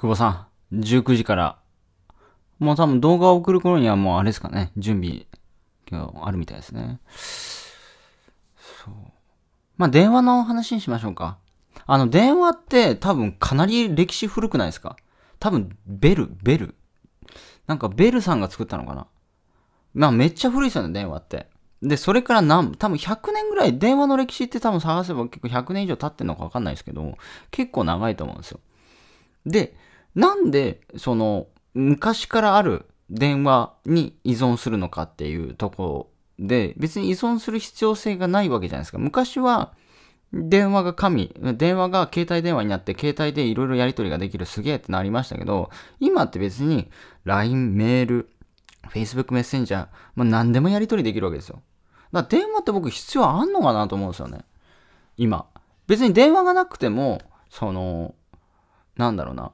久保さん、19時から、もう多分動画を送る頃にはもうあれですかね、準備、今日あるみたいですね。そう。まあ、電話の話にしましょうか。あの、電話って多分かなり歴史古くないですか多分、ベル、ベル。なんかベルさんが作ったのかなまあ、めっちゃ古いですよね、電話って。で、それから何、多分100年ぐらい、電話の歴史って多分探せば結構100年以上経ってんのか分かんないですけど、結構長いと思うんですよ。で、なんで、その、昔からある電話に依存するのかっていうところで、別に依存する必要性がないわけじゃないですか。昔は、電話が神、電話が携帯電話になって、携帯でいろいろやり取りができるすげえってなりましたけど、今って別に LINE、メール、Facebook メッセンジャー、まあ、何でもやり取りできるわけですよ。だから電話って僕必要あんのかなと思うんですよね。今。別に電話がなくても、その、なんだろうな。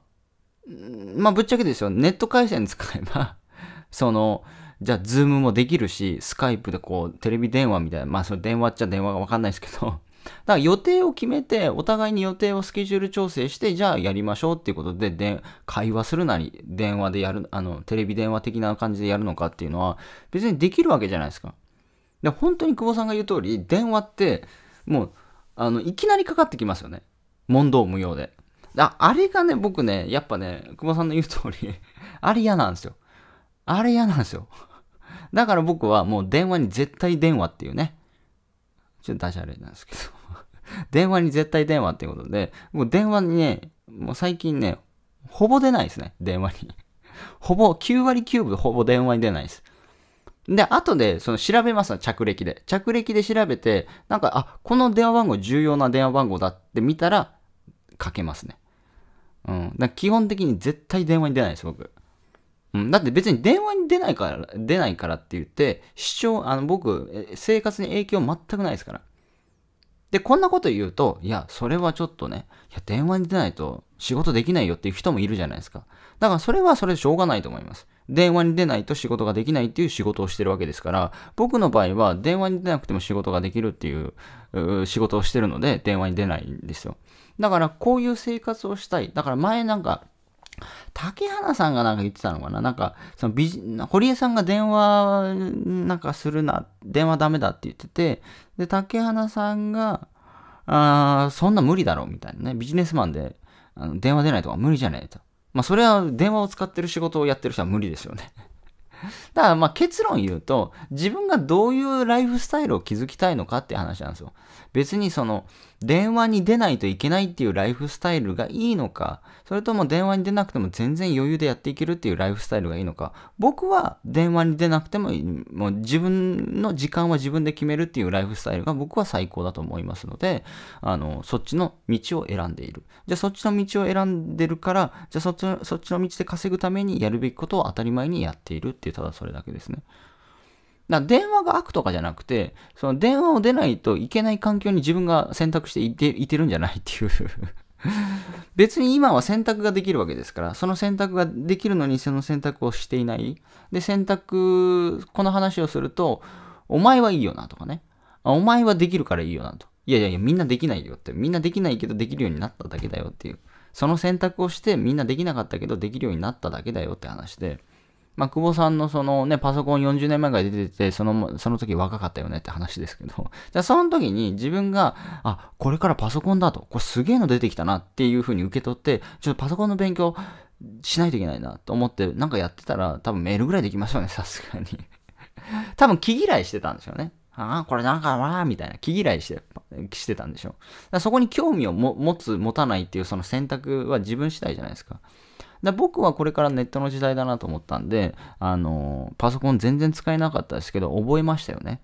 まあ、ぶっちゃけですよ。ネット回線使えば その、じゃあ、ズームもできるし、スカイプでこう、テレビ電話みたいな、まあ、それ電話っちゃ電話がわかんないですけど だから予定を決めて、お互いに予定をスケジュール調整して、じゃあやりましょうっていうことで、で、会話するなり、電話でやる、あの、テレビ電話的な感じでやるのかっていうのは、別にできるわけじゃないですか。で、本当に久保さんが言う通り、電話って、もう、あの、いきなりかかってきますよね。問答無用で。あ、あれがね、僕ね、やっぱね、久保さんの言う通り あれ嫌なんですよ。あれ嫌なんですよ。だから僕はもう電話に絶対電話っていうね。ちょっとダジャレなんですけど 電話に絶対電話っていうことで、もう電話にね、もう最近ね、ほぼ出ないですね、電話に ほぼ、9割9分ほぼ電話に出ないです。で、後で、その調べます着歴で。着歴で調べて、なんか、あ、この電話番号重要な電話番号だって見たら、かけますね。うん。だ基本的に絶対電話に出ないです、僕。うん、だって別に電話に出ないから、出ないからって言って、主張、あの、僕、生活に影響全くないですから。で、こんなこと言うと、いや、それはちょっとね、いや、電話に出ないと仕事できないよっていう人もいるじゃないですか。だからそれはそれでしょうがないと思います。電話に出ないと仕事ができないっていう仕事をしてるわけですから、僕の場合は電話に出なくても仕事ができるっていう仕事をしてるので、電話に出ないんですよ。だからこういう生活をしたい。だから前なんか、竹花さんがなんか言ってたのかななんか、そのビジ、堀江さんが電話なんかするな、電話ダメだって言ってて、で、竹花さんが、あそんな無理だろ、うみたいなね。ビジネスマンで、あの電話出ないとか無理じゃねえと。まあ、それは電話を使ってる仕事をやってる人は無理ですよね だからまあ結論言うと、自分がどういうライフスタイルを築きたいのかって話なんですよ。別にその、電話に出ないといけないっていうライフスタイルがいいのか、それとも電話に出なくても全然余裕でやっていけるっていうライフスタイルがいいのか、僕は電話に出なくてももう自分の時間は自分で決めるっていうライフスタイルが僕は最高だと思いますので、あの、そっちの道を選んでいる。じゃあそっちの道を選んでるから、じゃあそっちの道で稼ぐためにやるべきことを当たり前にやっているってていうただそれだけですね。だ電話が悪とかじゃなくて、その電話を出ないといけない環境に自分が選択していていてるんじゃないっていう 別に今は選択ができるわけですから、その選択ができるのにその選択をしていない。で、選択、この話をすると、お前はいいよなとかね。お前はできるからいいよなと。いやいやいや、みんなできないよって。みんなできないけどできるようになっただけだよっていう。その選択をしてみんなできなかったけどできるようになっただけだよって話で。まあ、久保さんのそのね、パソコン40年前から出てて、その、その時若かったよねって話ですけど、じゃあその時に自分が、あ、これからパソコンだと、これすげえの出てきたなっていう風に受け取って、ちょっとパソコンの勉強しないといけないなと思って、なんかやってたら、多分メールぐらいできましょうね、さすがに 多分気嫌いしてたんですよね。ああ、これなんかわあ、みたいな、気嫌いして、してたんでしょ。う。そこに興味を持つ、持たないっていうその選択は自分次第じゃないですか。だ僕はこれからネットの時代だなと思ったんで、あのー、パソコン全然使えなかったですけど、覚えましたよね。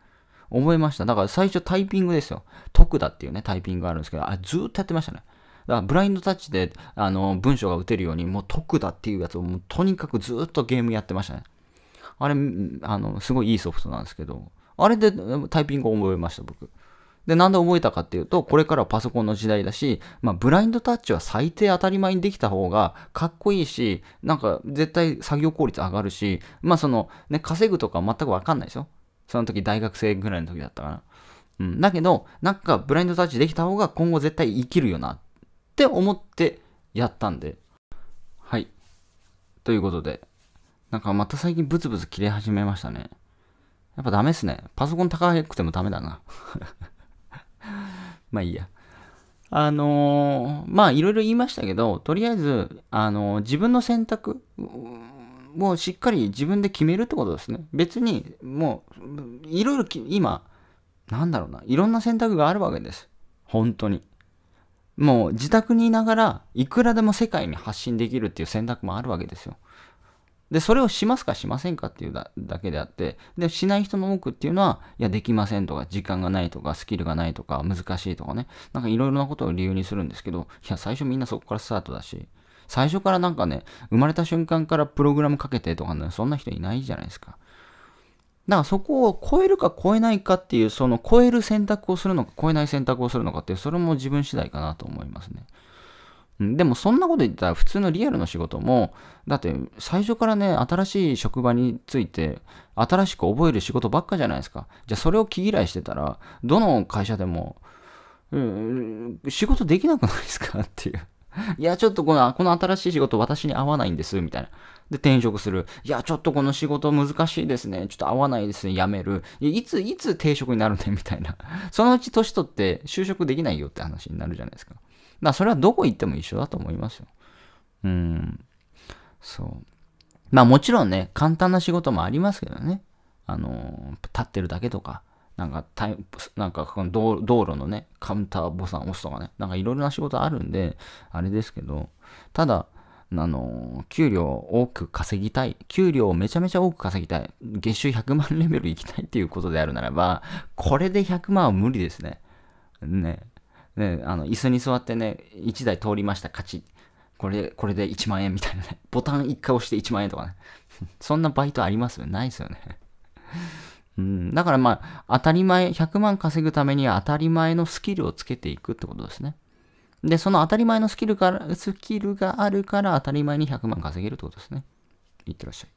覚えました。だから最初タイピングですよ。特だっていうね、タイピングがあるんですけど、あ、ずーっとやってましたね。だからブラインドタッチで、あのー、文章が打てるように、もう特だっていうやつを、もうとにかくずーっとゲームやってましたね。あれ、あの、すごいいいソフトなんですけど、あれでタイピングを覚えました、僕。で、なんで覚えたかっていうと、これからパソコンの時代だし、まあ、ブラインドタッチは最低当たり前にできた方がかっこいいし、なんか絶対作業効率上がるし、まあ、その、ね、稼ぐとか全くわかんないですよ。その時大学生ぐらいの時だったから。うん。だけど、なんかブラインドタッチできた方が今後絶対生きるよなって思ってやったんで。はい。ということで、なんかまた最近ブツブツ切れ始めましたね。やっぱダメっすね。パソコン高くてもダメだな。まあいいや。あのー、まあいろいろ言いましたけど、とりあえず、あのー、自分の選択をしっかり自分で決めるってことですね。別に、もう、いろいろ今、なんだろうな、いろんな選択があるわけです。本当に。もう自宅にいながら、いくらでも世界に発信できるっていう選択もあるわけですよ。で、それをしますかしませんかっていうだけであって、で、しない人の多くっていうのは、いや、できませんとか、時間がないとか、スキルがないとか、難しいとかね、なんかいろいろなことを理由にするんですけど、いや、最初みんなそこからスタートだし、最初からなんかね、生まれた瞬間からプログラムかけてとかね、そんな人いないじゃないですか。だからそこを超えるか超えないかっていう、その超える選択をするのか、超えない選択をするのかっていう、それも自分次第かなと思いますね。でもそんなこと言ったら普通のリアルの仕事も、だって最初からね、新しい職場について、新しく覚える仕事ばっかじゃないですか。じゃあそれを気嫌いしてたら、どの会社でも、うん、仕事できなくないですか っていう。いや、ちょっとこの、この新しい仕事私に合わないんです、みたいな。で、転職する。いや、ちょっとこの仕事難しいですね。ちょっと合わないですね。辞める。いいつ、いつ定職になるねみたいな。そのうち年取って就職できないよって話になるじゃないですか。だそれはどこ行っても一緒だと思いますよ。うん。そう。まあもちろんね、簡単な仕事もありますけどね。あの、立ってるだけとか、なんかタイなんか道路のね、カウンターボタン押すとかね、なんかいろいろな仕事あるんで、あれですけど、ただ、あの、給料多く稼ぎたい。給料をめちゃめちゃ多く稼ぎたい。月収100万レベル行きたいっていうことであるならば、これで100万は無理ですね。ね。ね、あの、椅子に座ってね、1台通りました、勝ち。これ、これで1万円みたいなね。ボタン1回押して1万円とかね。そんなバイトありますよないですよね。うん、だからまあ、当たり前、100万稼ぐためには当たり前のスキルをつけていくってことですね。で、その当たり前のスキルから、スキルがあるから当たり前に100万稼げるってことですね。いってらっしゃい。